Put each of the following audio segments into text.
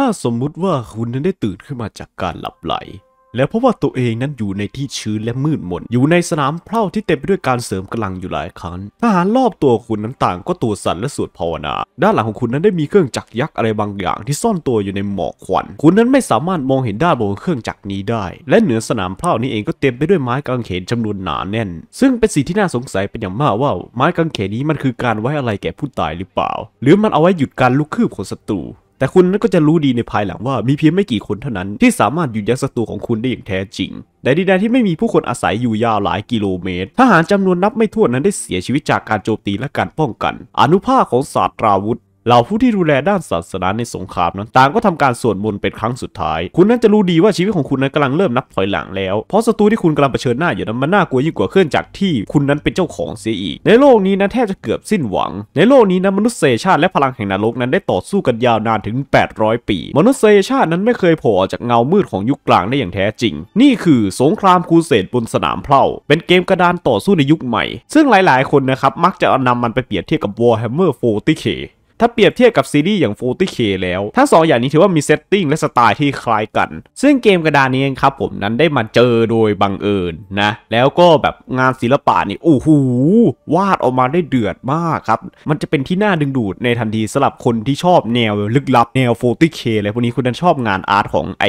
ถ้าสมมุติว่าคุณนั้นได้ตื่นขึ้นมาจากการหลับไหล แล้วเพราะว่าตัวเองนั้นอยู่ในที่ชื้นและมืดมนอยู่ในสนามเพล่าที่เต็มไปด้วยการเสริมกำลังอยู่หลายครั้ง ทหารรอบตัวคุณนั้นต่างก็ตัวสั่นและสวดภาวนา ด้านหลังของคุณนั้นได้มีเครื่องจักรยักษ์อะไรบางอย่าง ที่ซ่อนตัวอยู่ในหมอกควันคุณนั้นไม่สามารถมองเห็นด้านบนเครื่องจักรนี้ได้ และเหนือสนามเพล่านี้เองก็เต็มไปด้วยไม้กางเขนจำนวนหนาแน่น ซึ่งเป็นสิ่งที่น่าสงสัยเป็นอย่างมากว่า ไม้กางเขนนี้มันคือการไว้อะไรแก่ผู้ตายหรือเปล่า หรือมันเอาไว้หยุดการลุกคืบของศัตรูแต่คุณนั้นก็จะรู้ดีในภายหลังว่ามีเพียงไม่กี่คนเท่านั้นที่สามารถหยุดยั้งศัตรูของคุณได้อย่างแท้จริงในดินแดนที่ไม่มีผู้คนอาศัยอยู่ยาวหลายกิโลเมตร ทหารจำนวนนับไม่ถ้วนนั้นได้เสียชีวิตจากการโจมตีและการป้องกันอนุภาคของศาสตราวุธเหล่าผู้ที่ดูแลด้านศาสนาในสงครามนั้น ต่างก็ทำการสวดมนต์เป็นครั้งสุดท้าย คุณนั้นจะรู้ดีว่าชีวิตของคุณนั้นกำลังเริ่มนับถอยหลังแล้ว เพราะศัตรูที่คุณกำลังเผชิญหน้าอยู่นั้นมันน่ากลัวยิ่งกว่าเครื่องจักรที่คุณนั้นเป็นเจ้าของเสียอีก ในโลกนี้นะแทบจะเกือบสิ้นหวัง ในโลกนี้นะมนุษยชาติและพลังแห่งนรกนั้นได้ต่อสู้กันยาวนานถึง 800 ปี มนุษยชาตินั้นไม่เคยโผล่ออกจากเงามืดของยุคกลางได้อย่างแท้จริง นี่คือสงครามคูเสดบนสนามเพลาเป็นเกมกระดานต่อสู้ในยุคใหม่ซึ่งหลายๆคนนะครับมักจะนำมันไปเปรียบเทียบกับ Warhammer 40k ถ้าเปรียบเทียบกับซีรีส์อย่าง 40K แล้วทั้งสองอย่างนี้ถือว่ามีเซตติ้งและสไตล์ที่คล้ายกัน ซึ่งเกมกระดานนี้ครับผมนั้นได้มาเจอโดยบังเอิญนะ แล้วก็แบบงานศิลปะนี่โอ้โหวาดออกมาได้เดือดมากครับ มันจะเป็นที่น่าดึงดูดในทันทีสำหรับคนที่ชอบแนวลึกลับแนว 40K อะไรพวกนี้คุณนั้นชอบงานอาร์ตของไอ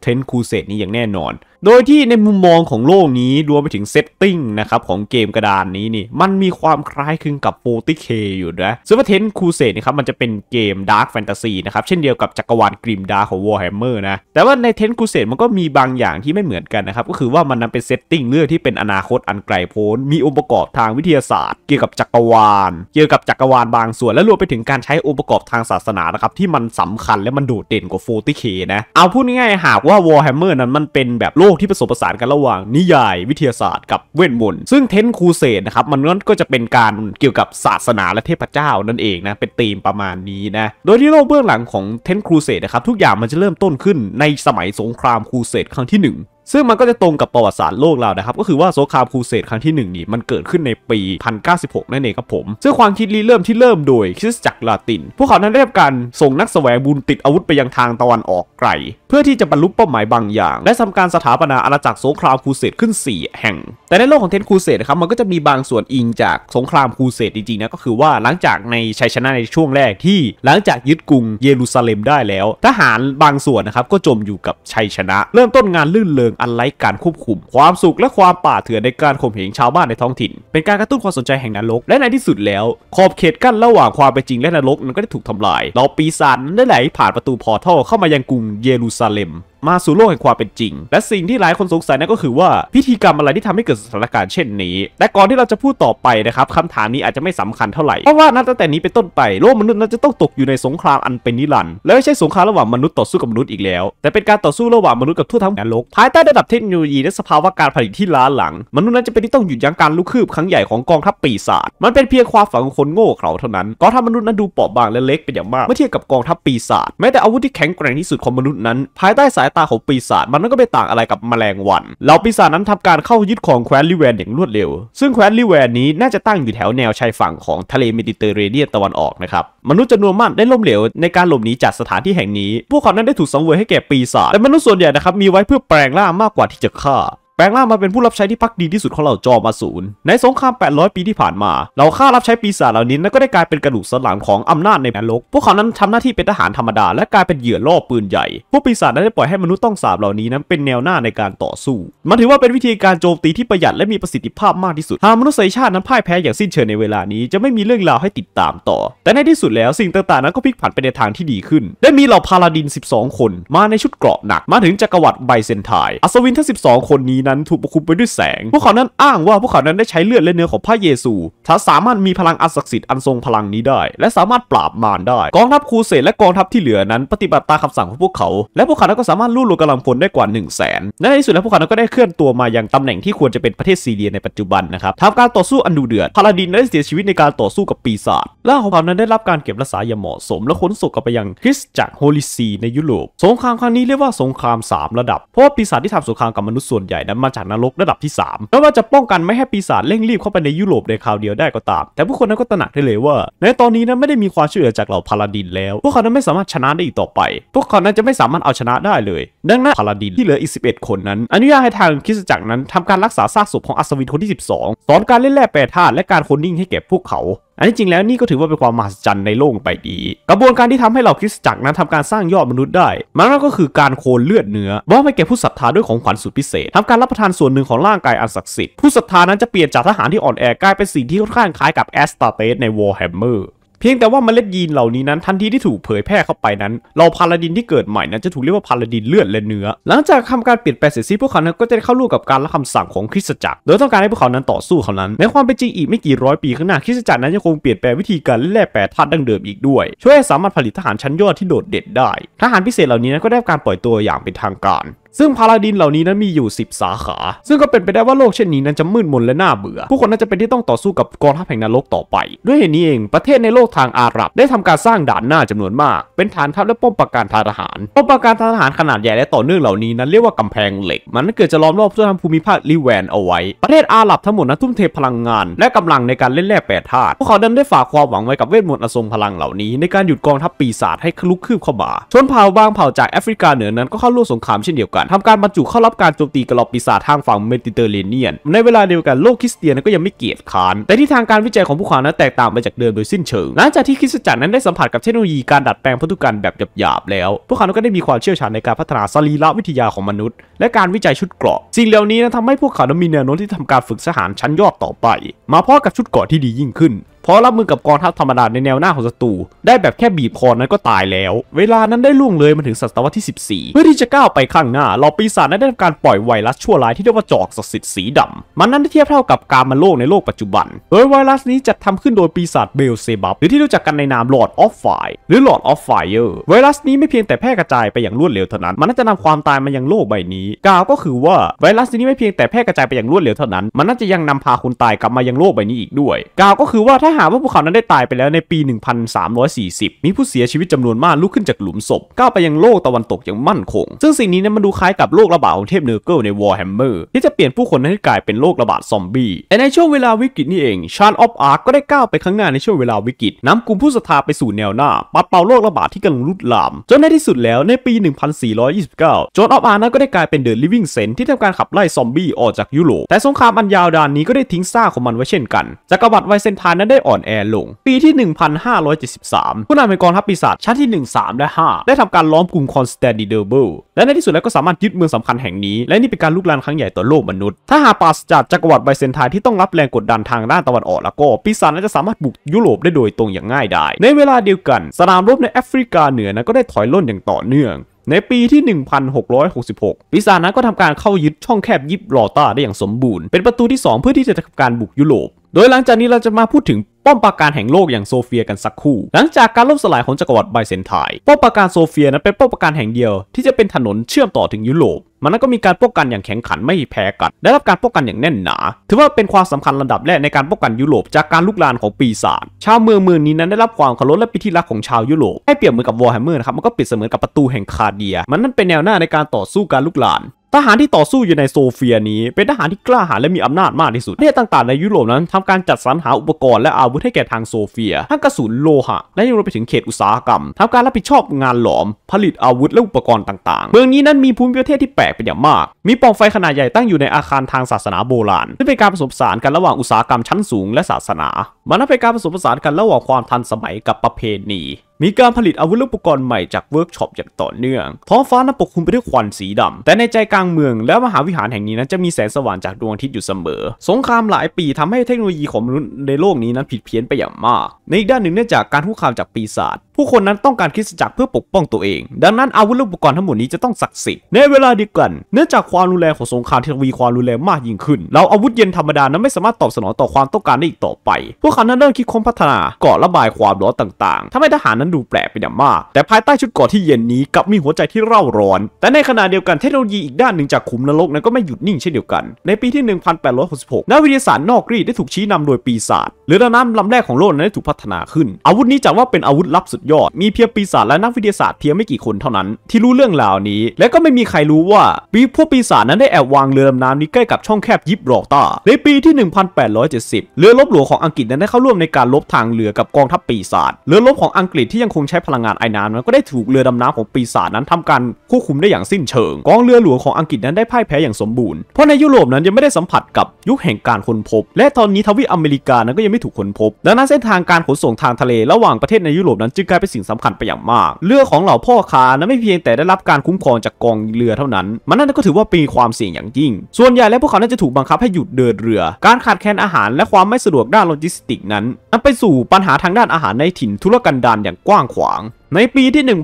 เทนคูเซตนี้อย่างแน่นอนโดยที่ในมุมมองของโลกนี้รวมไปถึงเซตติ้งนะครับของเกมกระดานนี้นี่มันมีความคล้ายคลึงกับ 40k อยู่นะซึ่งอร์เทนคูเซ่นะครับมันจะเป็นเกมดาร์คแฟนตาซีนะครับเช่นเดียวกับจักรวาลกริมดาร์ของ Warhammer นะแต่ว่าในเทนคูเซ่มันก็มีบางอย่างที่ไม่เหมือนกันนะครับก็คือว่ามันนำเป็นเซตติ้งเรื่องที่เป็นอนาคตอันไกลโพ้น มีองค์ประกอบทางวิทยาศาสตร์ เกี่ยวกับจักรวาลเกี่ยวกับจักรวาลบางส่วนและรวมไปถึงการใช้องค์ประกอบทางศาสนานะครับที่มันสำคัญและมันโดดเด่นกว่า 40k นะเอาพูดง่ายๆหากว่า Warhammer นั้นมันเป็นแบบโลกที่ผสมผสานกันระหว่าง นิยาย วิทยาศาสตร์กับเวทมนต์ซึ่งเทนคูเซดนะครับมันนนัก็จะเป็นการเกี่ยวกับศาสนาและเทพเจ้านั่นเองนะเป็นธีมประมาณนี้นะโดยที่โลกเบื้องหลังของเทนคูเซดนะครับ ทุกอย่างมันจะเริ่มต้นขึ้นในสมัยสงครามคูเซดครั้งที่ 1 ซึ่งมันก็จะตรงกับประวัติศาสตร์โลกเรานะครับก็คือว่าสงครามครูเซตครั้งที่1นี่มันเกิดขึ้นในปี 1096นั่นเองครับผม ซึ่งความคิดรีเริ่มที่เริ่มโดยคริสตจักรลาตินพวกเขานั้นได้รับการส่งนักสแสวงบุญติดอาวุธไปยังทางตะวันออกไกลเพื่อที่จะบรรลุเป้าหมายบางอย่าง และทำการสถาปนาอาณาจักรสงครามครูเสดขึ้น 4 แห่ง แต่ในโลกของเทนครูเสดครับมันก็จะมีบางส่วนอิงจากสงครามครูเสดจริงๆนะก็คือว่าหลังจากในชัยชนะในช่วงแรกที่หลังจากยึดกรุงเยรูซาเล็มได้แล้ว ทหารบางส่วนนะครับก็จมอยู่กับชัยชนะ เริ่มต้นงานลื่นเลงอันไร้การควบคุมความสุขและความป่าเถื่อนในการข่มเหงชาวบ้านในท้องถิ่น เป็นการกระตุ้นความสนใจแห่งนรกและในที่สุดแล้ว ขอบเขตกั้นระหว่างความเป็นจริงและนรกนั้นก็ได้ถูกทำลายเราปีศาจนั้นได้ไหลผ่านประตูพอร์ทัลเข้ามายังกรุงเยรูซซาเลมมาสู่โลกแห่งความเป็นจริง และสิ่งที่หลายคนสงสัยนั่นก็คือว่าพิธีกรรมอะไรที่ทำให้เกิดสถานการณ์เช่นนี้ แต่ก่อนที่เราจะพูดต่อไปนะครับคำถามนี้อาจจะไม่สำคัญเท่าไหร่ เพราะว่านับตั้งแต่นี้เป็นต้นไปโลกมนุษย์นั้นจะต้องตกอยู่ในสงครามอันเป็นนิรันดร์และไม่ใช่สงครามระหว่างมนุษย์ต่อสู้กับมนุษย์อีกแล้ว แต่เป็นการต่อสู้ระหว่างมนุษย์กับทั่วทั้งโลกภายใต้ระดับเทคโนโลยีและสภาวะการผลิตที่ล้าหลัง มนุษย์นั้นจะเป็นที่ต้องหยุดยั้งการลุกคืบครั้งใหญ่ของกองทัพปีศาจมันเป็นเพียงความฝันของคนโง่เขลาเท่านั้น ก็ทัมนุษย์นั้นดูเปราะบางและเล็กเป็นอย่างมาก เมื่อเทียบกับกองทัพปีศาจแม้แต่อาวุธที่แข็งแกร่งที่สุดของมนุษย์นั้นภายใต้สายายตาของปีศาจมันก็ไม่ต่างอะไรกับแมลงวันเหล่าปีศาจนั้นทำการเข้ายึดของแคว้นลิเวน อย่างรวดเร็ว ซึ่งแคว้นลิเวนนี้น่าจะตั้งอยู่แถวแนวชายฝั่งของทะเลเมดิเตอร์เรเนียนตะวันออกนะครับ มนุษย์จำนวนมากได้ล้มเหลวในการหลบหนีจากสถานที่แห่งนี้ พวกเขานั้นได้ถูกสังเวยให้แก่ปีศาจแต่มนุษย์ส่วนใหญ่นะครับมีไว้เพื่อแปลงร่างมากกว่าที่จะฆ่าแปลงร่างมาเป็นผู้รับใช้ที่พักดีที่สุดของเราจอมาสูร ในสงคราม 800 ปีที่ผ่านมา เราฆ่ารับใช้ปีศาจเหล่านี้ นั้นก็ได้กลายเป็นกระดูกสันหลังของอำนาจในแผ่นโลกพวกเขานั้นทำหน้าที่เป็นทหารธรรมดา และกลายเป็นเหยื่อล่อปืนใหญ่ พวกปีศาจนั้นได้ปล่อยให้มนุษย์ต้องสาบเหล่านี้นั้นเป็นแนวหน้าในการต่อสู้ มันถือว่าเป็นวิธีการโจมตีที่ประหยัดและมีประสิทธิภาพมากที่สุด หากมนุษยชาตินั้นพ่ายแพ้อย่างสิ้นเชิงในเวลานี้ จะไม่มีเรื่องราวให้ติดตามต่อ แต่ในที่สุดแล้วสิ่งต่าง ๆ นั้นก็พลิกผันไปในทางที่ดีขึ้น ได้มีเหล่าพาลาดิน 12 คน มาในชุดเกราะหนัก มาถึงจักรวรรดิไบเซนทอัศวินทั้ง12 คนนี้ั้นถูกปกคลุมไปด้วยแสง พวกเขานั้นอ้างว่า พวกเขานั้นได้ใช้เลือดและเนื้อของพระเยซูถ้าสามารถมีพลังอันศักดิ์สิทธิ์อันทรงพลังนี้ได้ และสามารถปราบมารได้ กองทัพครูเสดและกองทัพที่เหลือนั้นปฏิบัติตามคำสั่งของพวกเขา และพวกเขานั้นก็สามารถลู่ลงกำลังพลได้กว่า1 0 0 0 0แสนในที่สุดแล้วพวกเขานั้นก็ได้เคลื่อนตัวมายังตำแหน่งที่ควรจะเป็นประเทศซีเรียในปัจจุบันนะครับทำการต่อสู้อันดุเดือดพาราดินได้เสียชีวิตในการต่อสู้กับปีศาจแ่างของเขานั้นได้รับการเก็บรักษาอย่างเหมาะสม และขนส่งกลับไปยังคริสจักรโฮลิซีในยุโรปสงครามครั้งนี้เรียกว่าสงครามมระดับเพราะว่าปีศาจที่ทำสงครามกับมนุษย์ส่วนใหญ่นั้นมาจากนรกระดับที่3แล้วว่าจะป้องกัน ไม่ให้ปีศาจเร่งรีบเข้าไปในยุโรปในคราวเดียวได้ก็ตาม แต่ผู้คนนั้นก็ตระหนักได้เลยว่า ในตอนนี้นั้นไม่ได้มีความช่วยเหลือจากเหล่าพาราดินแล้ว พวกเขานั้นไม่สามารถชนะได้อีกต่อไป พวกเขานั้นจะไม่สามารถเอาชนะได้เลยดังนั้นพาราดินที่เหลืออีก11คนนั้น อนุญาตให้ทางคิสจักรนั้นทำการรักษาซากศพของอัศวินคนที่12สอนการเล่นแร่แปรธาตุและการโคนิ่งให้แก่พวกเขาอันที่จริงแล้วนี่ก็ถือว่าเป็นความมหัศจรรย์ในโลกไปดี กระบวนการที่ทำให้เราคริสตจักรนั้นทำการสร้างยอดมนุษย์ได้ มันก็คือการโคลนเลือดเนื้อบอกให้แก่ผู้ศรัทธาด้วยของขวัญสุดพิเศษ ทำการรับประทานส่วนหนึ่งของร่างกายอันศักดิ์สิทธิ์ผู้ศรัทธานั้นจะเปลี่ยนจากทหารที่อ่อนแอกลายเป็นสิ่งที่ค่อนข้างคล้ายกับแอสตาเตสในวอร์แฮมเมอร์เพียงแต่ว่าเมล็ดยีนเหล่านี้นั้นทันทีที่ถูกเผยแพร่เข้าไปนั้นเราพาลาดินที่เกิดใหม่นั้นจะถูกเรียกว่าพาลาดินเลือดและเนื้อหลังจากทำการเปลี่ยนแปลงเสร็จสิ้นพวกเขานั้นก็จะได้เข้าร่วมกับการรับคำสั่งของคริสตจักร โดยต้องการให้พวกเขานั้นต่อสู้เขานั้นในความเป็นจริงอีกไม่กี่ร้อยปีข้างหน้าคริสตจักรนั้นจะคงเปลี่ยนแปลงวิธีการแล่แปรธาตุดั้งเดิมอีกด้วย ช่วยให้สามารถผลิตทหารชั้นยอดที่โดดเด่นได้ทหารพิเศษเหล่านี้นั้นก็ได้การปล่อยตัวอย่างเป็นทางการซึ่งพาราดินเหล่านี้นั้นมีอยู่10สาขา ซึ่งก็เป็นไปได้ว่าโลกเช่นนี้นั้นจะมืดมนและน่าเบื่อ ผู้คนน่าจะเป็นที่ต้องต่อสู้กับกองทัพแห่งนรกต่อไป ด้วยเหตุนี้เองประเทศในโลกทางอาหรับได้ทำการสร้างด่านหน้าจำนวนมาก เป็นฐานทัพและป้อมปราการทาหาร ป้อมปราการททหารขนาดใหญ่และต่อเนื่องเหล่านี้นั้นเรียกว่ากำแพงเหล็ก มันเกิดจะล้อมรอบเพื่อทำภูมิภาคลิแวนเอาไว้ ประเทศอาหรับทั้งหมดนั้นทุ่มเทพลังงานและกำลังในการเล่นแร่แปรธาตุ พวกเขาดันได้ฝากความหวังไว้กับเวทมนต์อสมพลังเหล่านี้ในการหยุดกองทัพปีศาจให้คลุกคืบเข้ามาชนเผ่าบางเผ่าจากแอฟริกาเหนือนั้นก็เข้าร่วมสงครามเช่นเดียวกันันทำการบรรจุเข้ารับการโจมตีกระหล่บปีศาจทางฝั่งเมดิเตอร์เรเนียน ในเวลาเดียวกันโลกคริสเตียนก็ยังไม่เกียดคาน แต่ที่ทางการวิจัยของพวกเขานั้นแตกต่างไปจากเดิมโดยสิ้นเชิงหลังจากที่คริสตจักรนั้นได้สัมผัสกับเทคโนโลยีการดัดแปลงพันธุกรรมแบบหยาบๆแล้ว พวกเขาก็ได้มีความเชี่ยวชาญในการพัฒนาสรีระวิทยาของมนุษย์และการวิจัยชุดเกราะสิ่งเหล่านี้นนทำให้พวกเขาได้นมีแนวโน้มที่ทำการฝึกทหารชั้นยอดต่อไป มาพร้อมกับชุดเกราะที่ดียิ่งขึ้นเพราะรับมือกับกองทัพธรรมดาในแนวหน้าของศัตรูได้แบบแค่บีบคอนั้นก็ตายแล้ว เวลานั้นได้ล่วงเลยมาถึงศตวรรษที่ 14เพื่อที่จะก้าวไปข้างหน้าเราปีศาจนั้นได้ทำการปล่อยไวรัสชั่วร้ายที่เรียกว่าจอกศักดิ์สิทธิ์สีดำ มันนั้นได้เทียบเท่ากับการมาโลกในโลกปัจจุบันโดยไวรัสนี้จัดทำขึ้นโดยปีศาจเบลเซบับ หรือที่รู้จักกันในนามหลอดออฟไฟหรือหลอดออฟไฟเอร์ไวรัสนี้ไม่เพียงแต่แพร่กระจายไปอย่างรวดเร็วเท่านั้น มันน่าจะนำความตายมายังโลกใบนี้กล่าวก็คือว่าไวรัสนี้ไม่เพียงแต่แพร่กระจายไปอย่างรวดเร็วเท่านั้น มันน่าจะยังนำพาคนตายกลับมายังโลกใบนี้อีกด้วยกล่าวก็คือว่าถ้าหากว่าภูเขานั้นได้ตายไปแล้วในปี 1340 มีผู้เสียชีวิตจำนวนมากลุกขึ้นจากหลุมศพ ก้าวไปยังโลกตะวันตกอย่างมั่นคง ซึ่งสิ่งนี้นั้นมันดูคล้ายกับโรคระบาดของเทพเนอร์เกิลในวอร์แฮมเมอร์ที่จะเปลี่ยนผู้คนให้กลายเป็นโรคระบาดซอมบี้แต่ในช่วงเวลาวิกฤตนี่เอง ชาร์ลออฟอาร์กก็ได้ก้าวไปข้างหน้าในช่วงเวลาวิกฤตนำกลุ่มผู้ศรัทธาไปสู่แนวหน้าปัดเป่าโรคระบาดที่กำลังลุกลามจนในที่สุดแล้วในปี 1429 จอห์นออฟอาร์นั้นก็ได้กลายเป็นเดอะลิฟวิงเซนที่ทำการขับไล่ซอมบี้ออกจากยุโรป แต่สงครามอันยาวดานนี้ก็ได้ทิ้งซากของมันไว้เช่นกันจักรวรรดิไวเซนทานนั้นไอ่อนแอลง ปีที่ 1573ผู้นำเป็นกองทัพปีศาจชั้นที่ 1 3 และ 5 ได้ทำการล้อมกลุ่มคอนสแตนติเดเบิลและในที่สุดแล้วก็สามารถยึดเมืองสำคัญแห่งนี้ และนี่เป็นการลุกลานครั้งใหญ่ต่อโลกมนุษย์ ถ้าหาปาสจากจักรวรรดิไบเซนไทที่ต้องรับแรงกดดันทางด้านตะวันออกแล้วก็ปีศาจน่าจะสามารถบุกยุโรปได้โดยตรงอย่างง่ายดายในเวลาเดียวกัน สนามรบในแอฟริกาเหนือนั้นก็ได้ถอยล่นอย่างต่อเนื่องในปีที่ 1666ปีศาจนั้นก็ทำการเข้ายึดช่องแคบยิบลอต้าได้อย่างสมบูรณ์ เป็นประตูที่ 2 เพื่อที่จะทำการบุกยุโรป โดยหลังจากนี้เราจะมาพูดถึงป้อมปราการแห่งโลกอย่างโซเฟียกันสักคู่ หลังจากการล่มสลายของจักรวรรดิไบเซนไทป้อมปราการโซเฟียนั้นเป็นป้อมปราการแห่งเดียวที่จะเป็นถนนเชื่อมต่อถึงยุโรปมันก็มีการป้องกันอย่างแข็งขันไม่แพ้กัน ได้รับการป้องกันอย่างแน่นหนา ถือว่าเป็นความสำคัญละดับแรกในการป้องกันยุโรปจากการลุกลานของปีศาจชาวเมืองเมืองนี้นั้นได้รับความเคารพและปิที่รักของชาวยุโรปให้เปรียบเหมือนกับวอร์แฮมเมอร์นะครับมันก็ปิดเสมือนกับประตูแห่งคาเดีย มันนั่นเป็นแนวหน้าในการต่อสู้การลุกลานทหารที่ต่อสู้อยู่ในโซเฟียนี้เป็นทหารที่กล้าหาญและมีอำนาจมากที่สุดประเทศต่างๆในยุโรปนั้นทำการจัดสรรหาอุปกรณ์และอาวุธให้แก่ทางโซเฟียทั้งกระสุนโลหะและยังรวมไปถึงเขตอุตสาหกรรมทำการรับผิดชอบงานหลอมผลิตอาวุธและอุปกรณ์ต่างๆ เมืองนี้นั้นมีภูมิประเทศที่แปลกเป็นอย่างมากมีป่องไฟขนาดใหญ่ตั้งอยู่ในอาคารทางศาสนาโบราณซึ่งเป็นการผสมผสานกันระหว่างอุตสาหกรรมชั้นสูงและศาสนามันนับเป็นการผสมผสานกันระหว่างความทันสมัยกับประเพณีมีการผลิตอาวุธและอุปกรณ์ใหม่จากเวิร์กช็อปอย่างต่อเนื่องท้องฟ้านั้นปกคลุมไปด้วยควันสีดำแต่ในใจกลางเมืองและมหาวิหารแห่งนี้นั้นจะมีแสงสว่างจากดวงอาทิตย์อยู่เสมอ สงครามหลายปีทำให้เทคโนโลยีของมนุษย์ในโลกนี้นั้นผิดเพี้ยนไปอย่างมาก ในอีกด้านหนึ่งเนื่องจากการคุกคามจากปีศาจผู้คนนั้นต้องการคริสตจักรเพื่อปกป้องตัวเอง ดังนั้นอาวุธและอุปกรณ์ทั้งหมดนี้จะต้องศักดิ์สิทธิ์ในเวลาเดียวกันเนื่องจากความรุนแรงของสงครามที่ทวีความรุนแรงมากยิ่งขึ้น เราอาวุธเย็นธรรมดานั้นไม่สามารถตอบสนองต่อความต้องการได้อีกต่อไป พวกเขานั้นเริ่มคิดค้นพัฒนาเกาะระบายความร้อนต่างๆทำให้ทหารนั้นดูแปลกไปอย่างมาก แต่ภายใต้ชุดเกาะที่เย็นนี้กลับมีหัวใจที่เร่าร้อน แต่ในขณะเดียวกันเทคโนโลยีอีกด้านหนึ่งจากขุมนรกนั้นก็ไม่หยุดนิ่งเช่นเดียวกัน ในปีที่ 1866นักวิทยาศาสตร์นอกรีดได้ถูกชี้นำโดยปีศาจหรือระน้ำลำแรกของโลกนั้นได้ถูกพัฒนาขึ้น อาวุธนี้จัดว่าเป็นอาวุธลับสุดยอดมีเพียงปีศาจและนักวิทยาศาสตร์เพียงไม่กี่คนเท่านั้นที่รู้เรื่องราวนี้ และก็ไม่มีใครรู้ว่าปีพวกปีศาจนั้นได้แอบวางเรือดำน้ำนี้ใกล้กับช่องแคบยิบรอตาในปีที่ 1870 เรือลบหลวงของอังกฤษนั้นได้เข้าร่วมในการลบทางเรือกับกองทัพปีศาจเรือลบของอังกฤษที่ยังคงใช้พลังงานไอ้น้ำนั้นก็ได้ถูกเรือดำน้ำของปีศาจนั้นทำการควบคุมได้อย่างสิ้นเชิงกองเรือหลวงของอังกฤษนั้นได้พ่ายแพ้อย่างสมบูรณ์เพราะในยุโรปนั้นยังไม่ได้สัมผัสกับยุคแห่งการค้นพบและตอนนี้ทวีปอเมริกานั้นก็ยังไม่ถูกค้นพบดังนั้นเส้นทางการขนส่งทางทะเลระหว่างประเทศในยุโรปนั้นจึงกลายเป็นสิ่งสำคัญไปอย่างมาก เรือของเหล่าพ่อค้านั้นไม่เพียงแต่ได้รับการคุ้มครองจากกองเรือเท่านั้น มันนั่นก็ถือว่าเป็นความเสี่ยงอย่างยิ่ง ส่วนใหญ่แล้วพวกเขาน่าจะถูกบังคับให้หยุดเดินเรือ การขาดแคลนอาหารและความไม่สะดวกด้านโลจิสติกนั้นนำไปสู่ปัญหาทางด้านอาหารในถิ่นทุรกันดารอย่างกว้างขวาง ในปีที่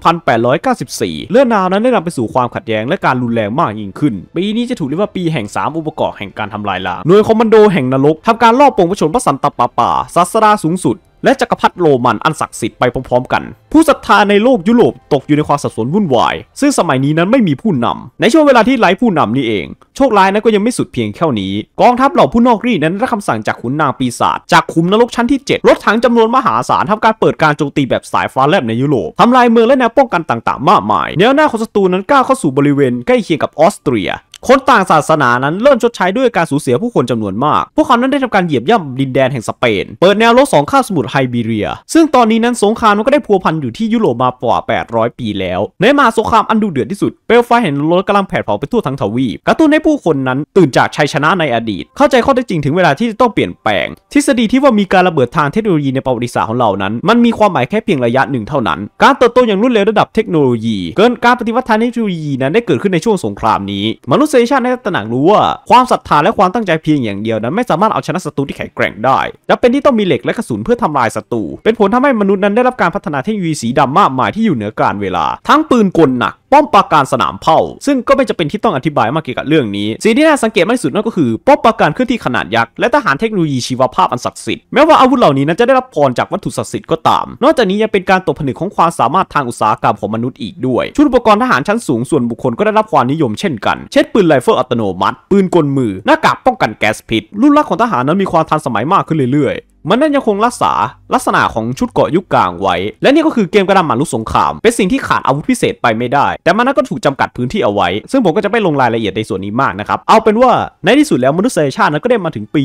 1894เรื่องราวนั้นได้นำไปสู่ความขัดแย้งและการรุนแรงมากยิ่งขึ้น ปีนี้จะถูกเรียกว่าปีแห่ง3อุปกรณ์แห่งการทำลายล้างหน่วยคอมมานโดแห่งนรกทำการลอบปงประชนพระสันตะปาป่าศาสดาสูงสุดและจักรพรรดิโรมันอันศักดิ์สิทธิ์ไปพร้อมๆกัน ผู้ศรัทธาในโลกยุโรปตกอยู่ในความสับสนวุ่นวาย ซึ่งสมัยนี้นั้นไม่มีผู้นำในช่วงเวลาที่ไร้ผู้นำนี่เอง โชคร้ายนั้นก็ยังไม่สุดเพียงแค่นี้ กองทัพเหล่าผู้นอกรีนั้นได้คำสั่งจากขุนนางปีศาจจากขุมนรกชั้นที่ 7 รถถังจำนวนมหาศาลทำการเปิดการโจมตีแบบสายฟ้าแลบในยุโรปทำลายเมืองและแนวป้องกันต่าง ๆมากมายแนวหน้าของศัตรูนั้นก้าวเข้าสู่บริเวณใกล้เคียงกับออสเตรียคนต่างศาสนานั้นเริ่มชดใช้ด้วยการสูญเสียผู้คนจำนวนมาก พวกเขานั้นได้ทำการเหยียบย่ำดินแดนแห่งสเปน เปิดแนวรบสองข้าวสมุทรไฮบีเรีย ซึ่งตอนนี้นั้นสงครามมันก็ได้พัวพันอยู่ที่ยุโรปมากว่า 800 ปีแล้ว ในมหาสงครามอันดุเดือดที่สุดเปลวไฟแห่งรถกำลังแผดเผาไปทั่วทั้งทวีปกระตุ้นให้ผู้คนนั้นตื่นจากชัยชนะในอดีต เข้าใจข้อได้จจริงถึงเวลาที่จะต้องเปลี่ยนแปลง ทฤษฎีที่ว่ามีการระเบิดทางเทคโนโลยีในประวัติศาสตร์ของเรานั้นมันมีความหมายแค่เพียงระยะหนึ่งเท่านั้น การเติบโตอย่างรวดเร็วระดับเทคโนโลยี เกินการปฏิวัติทางเทคโนโลยีนั้นได้เกิดขึ้นในช่วงสงครามนี้มนุษษยชาติไ้ตระหนักรู้ว่า ความศรัทธาและความตั้งใจเพียงอย่างเดียว นั้นไม่สามารถเอาชนะศัตรูที่แข็งแกร่งได้และเป็นที่ต้องมีเหล็กและกระสุนเพื่อทำลายศัตรูเป็นผลทำให้มนุษย์นั้นได้รับการ พัฒนาเทคโนโลยีสีดำมากมายที่อยู่เหนือการเวลา ทั้งปืนกลหนัก ป้อมปราการสนามเผาซึ่งก็ไม่จะเป็นที่ต้องอธิบายมากเกี่ยวกับเรื่องนี้สิ่งที่น่าสังเกตมากที่สุดนั่นก็คือป้อมปราการเคลื่อนที่ขนาดยักษ์และทหารเทคโนโลยีชีวภาพอันศักดิ์สิทธิ์แม้ว่าอาวุธเหล่านี้นั้นจะได้รับพรจากวัตถุศักดิ์สิทธิ์ก็ตามนอกจากนี้ยังเป็นการตกผนึกของความสามารถทางอุตสาหกรรมของมนุษย์อีกด้วยชุดอุปกรณ์ทหารชั้นสูงส่วนบุคคลก็ได้รับความนิยมเช่นกันเช่นปืนไรเฟิลอัตโนมัติ ปืนกลมือ หน้ากากป้องกันแก๊สพิษรุ่นลักของทหารนั้นมีความทันสมัยมากขึ้นเรื่อยๆ มันนั้นยังคงรักษาลักษณะของชุดเกาะยุคกลางไว้ และนี่ก็คือเกมกระดานหมานลุกสงครามเป็นสิ่งที่ขาดอาวุธพิเศษไปไม่ได้แต่มันนั้นก็ถูกจำกัดพื้นที่เอาไว้ ซึ่งผมก็จะไม่ลงรายละเอียดในส่วนนี้มากนะครับเอาเป็นว่าในที่สุดแล้วมนุษยชาตินั้นก็ได้มาถึงปี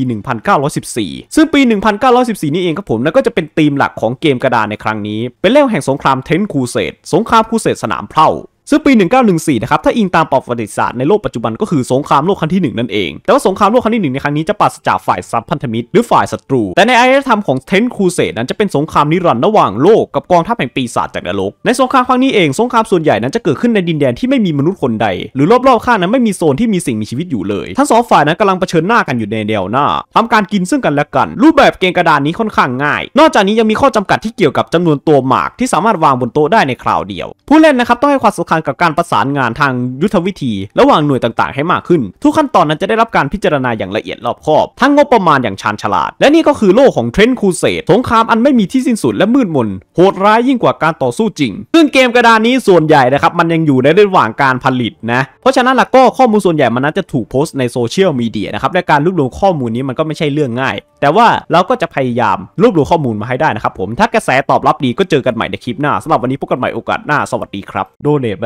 1914 ซึ่งปี 1914 นี่เองครับผมนั้นก็จะเป็นธีมหลักของเกมกระดานในครั้งนี้ เป็นเรื่องแห่งสงครามเทนคูเซตสงครามคูเซตสนามเพล่าซึ่งปี 1914 นะครับ ถ้าอิงตามประวัติศาสตร์ในโลกปัจจุบันก็คือสงครามโลกครั้งที่ 1 นั่นเอง แต่ว่าสงครามโลกครั้งที่ 1 ในครั้งนี้จะปราศจากฝ่ายซัมพันธมิตร หรือฝ่ายศัตรู แต่ในอารยธรรมของเทนคูเซ่นั้นจะเป็นสงครามนิรันดร์ระหว่างโลกกับกองทัพแห่งปีศาจจากนรกในสงครามครั้งนี้เองสงครามส่วนใหญ่นั้นจะเกิดขึ้นในดินแดนที่ไม่มีมนุษย์คนใด หรือรอบๆ ข้างนั้นไม่มีโซนที่มีสิ่งมีชีวิตอยู่เลย ทั้งสองฝ่ายนั้นกำลังเผชิญหน้ากันอยู่ในแนวหน้า ทำการกินซึ่งกันและกัน รูปแบบเกมกระดานนี้ค่อนข้างง่าย นอกจากนี้ยังมีข้อจำกัดที่เกี่ยวกับจำนวนตัวหมากที่สามารถวางบนโต๊ะได้ในคราวเดียว ผู้เล่นนะครับต้องให้ความสำคัญกับการประสานงานทางยุทธวิธีระหว่างหน่วยต่างๆให้มากขึ้น ทุกขั้นตอนนั้นจะได้รับการพิจารณาอย่างละเอียดรอบคอบ ทั้งงบประมาณอย่างชาญฉลาด และนี่ก็คือโลกของเทรนด์คูเสดสงครามอันไม่มีที่สิ้นสุดและมืดมนโหดร้ายยิ่งกว่าการต่อสู้จริง ซึ่งเกมกระดานนี้ส่วนใหญ่นะครับ มันยังอยู่ในระหว่างการผลิตนะเพราะฉะนั้นล่ะก็ข้อมูลส่วนใหญ่มันน่าจะถูกโพสต์ในโซเชียลมีเดียนะครับและการรวบรวมข้อมูลนี้มันก็ไม่ใช่เรื่องง่าย แต่ว่าเราก็จะพยายามรวบรวมข้อมูลมาให้ได้นะครับผมถ้ากระแสตอบรับดีก็เจอกันใหม่ในคลิปหน้าสำหรับวันนี้พบกันใหม่โอกาสหน้าสวัสดีครับโดเนทม